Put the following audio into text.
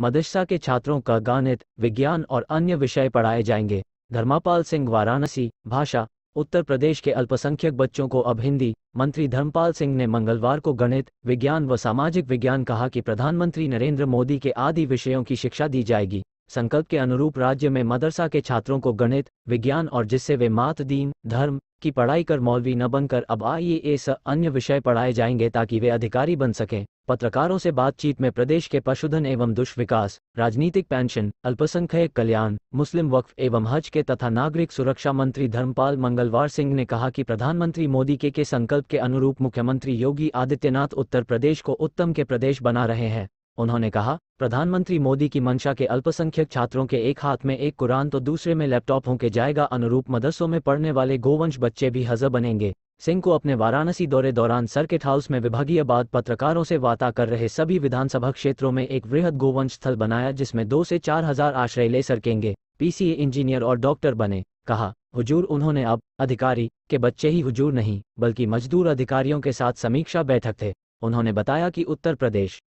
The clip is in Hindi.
मदरसा के छात्रों का गणित विज्ञान और अन्य विषय पढ़ाए जाएंगे धर्मापाल सिंह वाराणसी भाषा उत्तर प्रदेश के अल्पसंख्यक बच्चों को अब हिंदी मंत्री धर्मपाल सिंह ने मंगलवार को गणित विज्ञान व सामाजिक विज्ञान कहा कि प्रधानमंत्री नरेंद्र मोदी के आदि विषयों की शिक्षा दी जाएगी संकल्प के अनुरूप राज्य में मदरसा के छात्रों को गणित विज्ञान और जिससे वे मात दीन धर्म की पढ़ाई कर मौलवी न बनकर अब आई एस अन्य विषय पढ़ाए जाएंगे ताकि वे अधिकारी बन सकें पत्रकारों से बातचीत में प्रदेश के पशुधन एवं दुष्विकास राजनीतिक पेंशन अल्पसंख्यक कल्याण मुस्लिम वक्फ एवं हज के तथा नागरिक सुरक्षा मंत्री धर्मपाल मंगलवार सिंह ने कहा कि प्रधानमंत्री मोदी के के संकल्प के अनुरूप मुख्यमंत्री योगी आदित्यनाथ उत्तर प्रदेश को उत्तम के प्रदेश बना रहे हैं उन्होंने कहा प्रधानमंत्री मोदी की मंशा के अल्पसंख्यक छात्रों के एक हाथ में एक कुरान तो दूसरे में लैपटॉप होंके जाएगा अनुरूप मदरसों में पढ़ने वाले गोवंश बच्चे भी हजर बनेंगे सिंह को अपने वाराणसी दौरे दौरान सर्किट हाउस में विभागीय बाद पत्रकारों से वार्ता कर रहे सभी विधानसभा क्षेत्रों में एक वृहद गोवंश स्थल बनाया जिसमें दो से चार हजार आश्रय ले सकेंगे पीसीए इंजीनियर और डॉक्टर बने कहा हुजूर उन्होंने अब अधिकारी के बच्चे ही हुजूर नहीं बल्कि मजदूर अधिकारियों के साथ समीक्षा बैठक थे उन्होंने बताया कि उत्तर प्रदेश